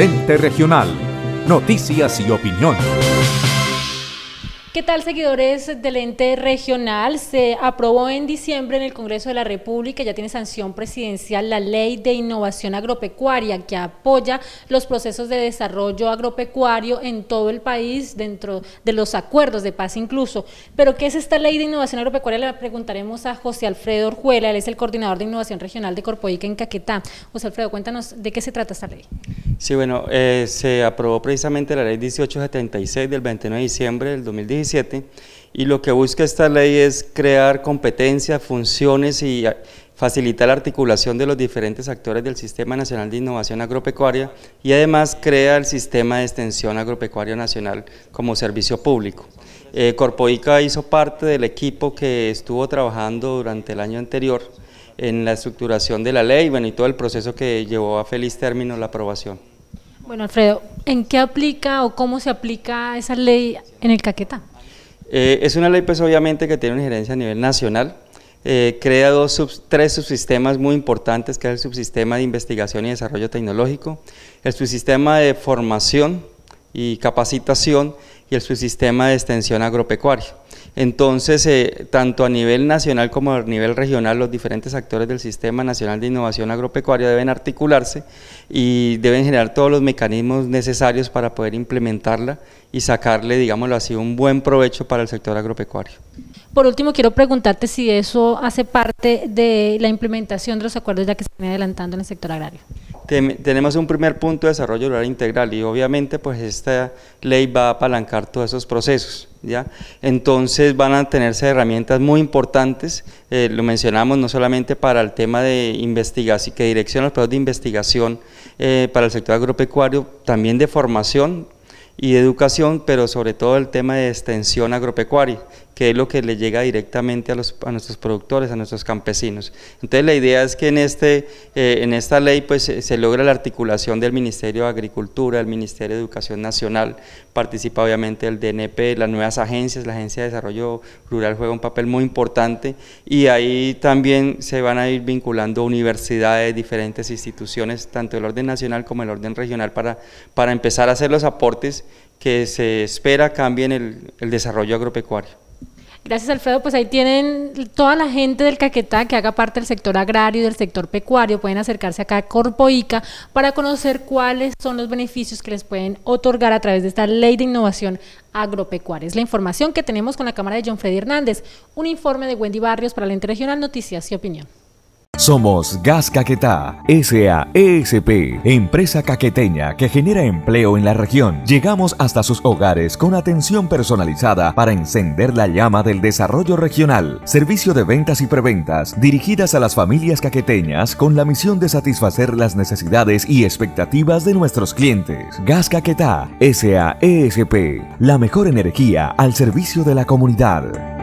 Lente Regional. Noticias y opinión. ¿Qué tal seguidores del ente regional? Se aprobó en diciembre en el Congreso de la República, ya tiene sanción presidencial la Ley de Innovación Agropecuaria que apoya los procesos de desarrollo agropecuario en todo el país dentro de los acuerdos de paz incluso. Pero ¿qué es esta Ley de Innovación Agropecuaria? Le preguntaremos a José Alfredo Orjuela, él es el coordinador de Innovación Regional de Corpoica en Caquetá. José Alfredo, cuéntanos de qué se trata esta ley. Sí, bueno, eh, se aprobó precisamente la ley 1876 del 29 de diciembre del 2017 y lo que busca esta ley es crear competencias, funciones y ah, facilitar la articulación de los diferentes actores del Sistema Nacional de Innovación Agropecuaria y además crea el Sistema de Extensión Agropecuaria Nacional como servicio público. Eh, Corpoica hizo parte del equipo que estuvo trabajando durante el año anterior en la estructuración de la ley bueno, y todo el proceso que llevó a feliz término la aprobación. Bueno, Alfredo, ¿en qué aplica o cómo se aplica esa ley en el Caquetá? Eh, es una ley pues obviamente que tiene una gerencia a nivel nacional, eh, crea dos tres subsistemas muy importantes, que es el subsistema de investigación y desarrollo tecnológico, el subsistema de formación y capacitación y el subsistema de extensión agropecuaria. Entonces, eh, tanto a nivel nacional como a nivel regional, los diferentes actores del Sistema Nacional de Innovación Agropecuaria deben articularse y deben generar todos los mecanismos necesarios para poder implementarla y sacarle, digámoslo así, un buen provecho para el sector agropecuario. Por último, quiero preguntarte si eso hace parte de la implementación de los acuerdos ya que se viene adelantando en el sector agrario tenemos un primer punto de desarrollo rural integral y obviamente pues esta ley va a apalancar todos esos procesos. ¿ya? Entonces van a tenerse herramientas muy importantes, eh, lo mencionamos no solamente para el tema de investigación, que direcciona los procesos de investigación eh, para el sector agropecuario, también de formación y educación, pero sobre todo el tema de extensión agropecuaria que es lo que le llega directamente a, los, a nuestros productores, a nuestros campesinos. Entonces la idea es que en, este, eh, en esta ley pues, se logra la articulación del Ministerio de Agricultura, el Ministerio de Educación Nacional, participa obviamente el DNP, las nuevas agencias, la Agencia de Desarrollo Rural juega un papel muy importante y ahí también se van a ir vinculando universidades, diferentes instituciones, tanto el orden nacional como el orden regional, para, para empezar a hacer los aportes que se espera cambien el desarrollo agropecuario. Gracias, Alfredo. Pues ahí tienen toda la gente del Caquetá que haga parte del sector agrario y del sector pecuario. Pueden acercarse acá a Corpoica para conocer cuáles son los beneficios que les pueden otorgar a través de esta ley de innovación agropecuaria. Es la información que tenemos con la Cámara de John Freddy Hernández. Un informe de Wendy Barrios para la Interregional Noticias y Opinión. Somos Gas Caquetá, SAESP, empresa caqueteña que genera empleo en la región. Llegamos hasta sus hogares con atención personalizada para encender la llama del desarrollo regional. Servicio de ventas y preventas dirigidas a las familias caqueteñas con la misión de satisfacer las necesidades y expectativas de nuestros clientes. Gas Caquetá, SAESP, la mejor energía al servicio de la comunidad.